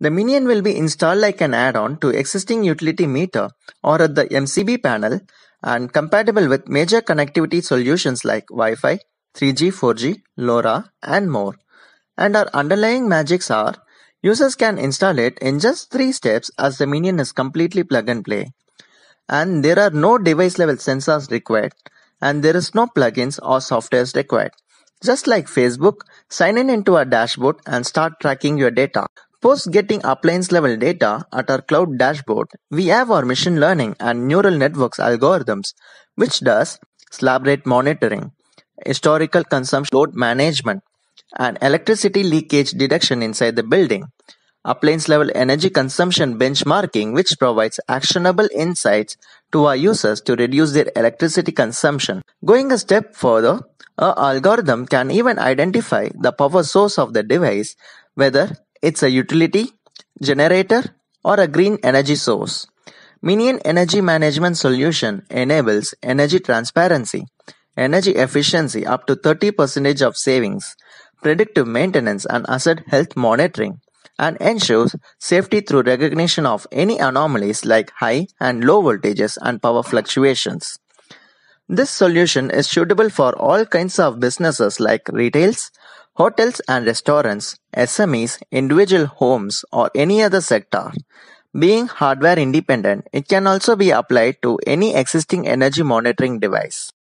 The minion will be installed like an add-on to existing utility meter or at the MCB panel and compatible with major connectivity solutions like Wi-Fi, 3G, 4G, LoRa and more. And our underlying magics are users can install it in just 3 steps as the minion is completely plug and play. And there are no device level sensors required and there is no plugins or software required. Just like Facebook, sign in into our dashboard and start tracking your data. Post getting appliance level data at our cloud dashboard, we have our machine learning and neural networks algorithms, which does slab rate monitoring, historical consumption load management, and electricity leakage detection inside the building, appliance level energy consumption benchmarking, which provides actionable insights to our users to reduce their electricity consumption. Going a step further, our algorithm can even identify the power source of the device, whether it's a utility, generator, or a green energy source. Minion Energy Management Solution enables energy transparency, energy efficiency up to 30% of savings, predictive maintenance and asset health monitoring, and ensures safety through recognition of any anomalies like high and low voltages and power fluctuations. This solution is suitable for all kinds of businesses like retails, hotels and restaurants, SMEs, individual homes or any other sector. Being hardware independent, it can also be applied to any existing energy monitoring device.